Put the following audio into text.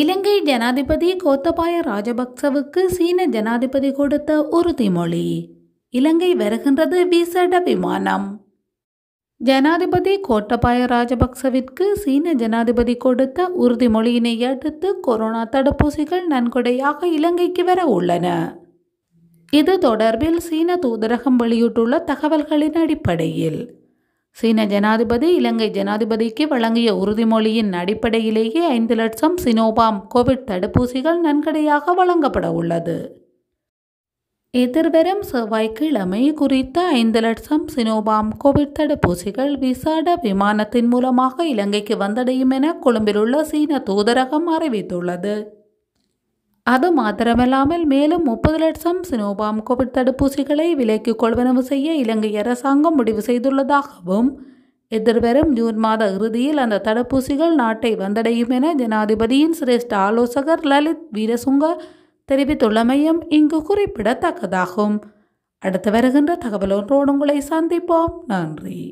இலங்கை ஜனாதிபதி கோத்தபாய ராஜபக்சவுக்கு சீன ஜனாதிபதி கொடுத்த உறுதிமொழி இலங்கை வருகின்றது விசேட விமானம் ஜனாதிபதி கோட்டபாய ராஜபக்சவிற்கு சீன ஜனாதிபதி கொடுத்த உறுதிமொழியினை அடுத்து கொரோனா தடுப்பூசிகள் நன்கொடையாக இலங்கைக்கு வர உள்ளன இது தொடர்பில் சீன தூதரகம் வெளியிட்டுள்ள தகவல்களின் அடிப்படையில் சீன ஜனாதிபதி இலங்கை ஜனாதிபதிக்கு வழங்கிய உறுதிமொழியின் அடிப்படையிலேயே ஐந்து லட்சம் சினோபாம் கோவிட் தடுப்பூசிகள் நன்கடையாக வழங்கப்பட உள்ளது எதிர்வரும் செவ்வாய்க்கிழமை குறித்த ஐந்து லட்சம் சினோபாம் கோவிட் தடுப்பூசிகள் விசாட விமானத்தின் மூலமாக இலங்கைக்கு வந்தடையும் என கொழும்பிலுள்ள சீன தூதரகம் அறிவித்துள்ளது அது மாத்திரமல்லாமல் மேலும் முப்பது லட்சம் சினோபாம் கோவிட் தடுப்பூசிகளை விலைக்கு கொள்வனவு செய்ய இலங்கை அரசாங்கம் முடிவு செய்துள்ளதாகவும் எதிர்வரும் ஜூன் மாத இறுதியில் அந்த தடுப்பூசிகள் நாட்டை வந்தடையும் என ஜனாதிபதியின் சிரேஷ்ட ஆலோசகர் லலித் வீரசுங்க தெரிவித்துள்ளமையும் இங்கு குறிப்பிடத்தக்கதாகும் அடுத்து வருகின்ற தகவல் ஒன்றோடு உங்களை சந்திப்போம் நன்றி